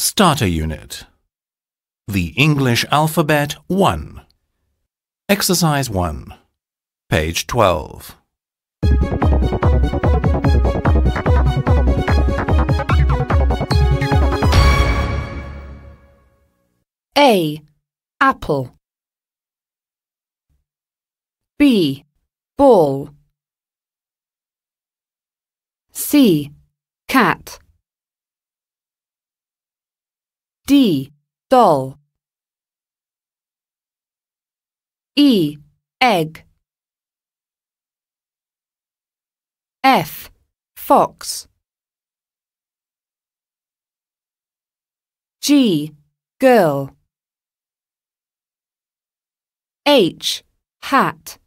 Starter Unit The English Alphabet 1 Exercise 1 Page 12 A. Apple B. Ball C. Cat D. Doll. E. Egg. F. Fox. G. Girl. H. Hat.